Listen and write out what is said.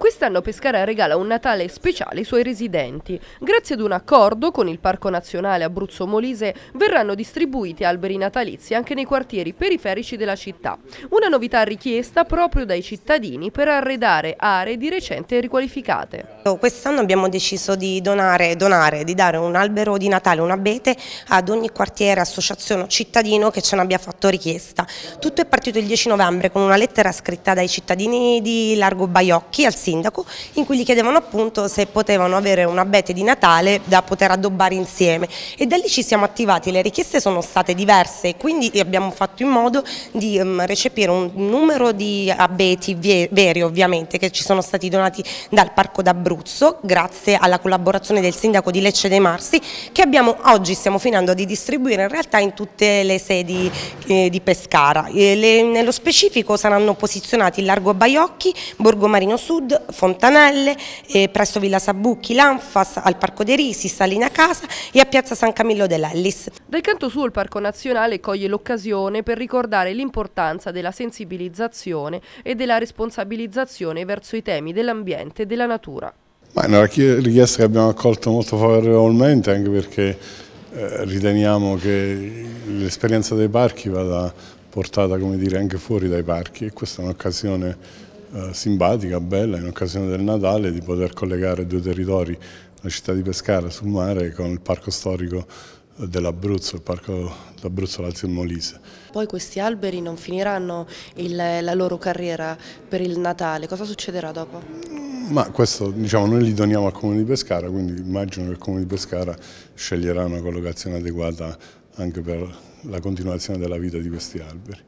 Quest'anno Pescara regala un Natale speciale ai suoi residenti. Grazie ad un accordo con il Parco Nazionale Abruzzo Molise verranno distribuiti alberi natalizi anche nei quartieri periferici della città. Una novità richiesta proprio dai cittadini per arredare aree di recente riqualificate. Quest'anno abbiamo deciso di donare, donare, di dare un albero di Natale, un abete ad ogni quartiere, associazione o cittadino che ce n'abbia fatto richiesta. Tutto è partito il 10 novembre con una lettera scritta dai cittadini di Largo Baiocchi al sito sindaco in cui gli chiedevano appunto se potevano avere un abete di Natale da poter addobbare insieme e da lì ci siamo attivati, le richieste sono state diverse e quindi abbiamo fatto in modo di mm, recepire un numero di abeti veri ovviamente che ci sono stati donati dal Parco d'Abruzzo grazie alla collaborazione del sindaco di Lecce dei Marsi che abbiamo oggi stiamo finendo di distribuire in realtà in tutte le sedi eh, di Pescara. Le, nello specifico saranno posizionati Largo Baiocchi, Borgo Marino Sud, Fontanelle, eh, presso Villa Sabucchi, Lanfas, al Parco dei Risi, Salina Casa e a Piazza San Camillo dell'Ellis. Dal canto suo il Parco Nazionale coglie l'occasione per ricordare l'importanza della sensibilizzazione e della responsabilizzazione verso i temi dell'ambiente e della natura. Ma è una richiesta che abbiamo accolto molto favorevolmente anche perché eh, riteniamo che l'esperienza dei parchi vada portata come dire, anche fuori dai parchi e questa è un'occasione eh, simpatica, bella, in occasione del Natale, di poter collegare due territori, la città di Pescara sul mare con il parco storico dell'Abruzzo, il parco d'Abruzzo Lazio e Molise. Poi questi alberi non finiranno il, la loro carriera per il Natale, cosa succederà dopo? Mm, ma questo, diciamo, noi li doniamo al Comune di Pescara, quindi immagino che il Comune di Pescara sceglierà una collocazione adeguata anche per la continuazione della vita di questi alberi.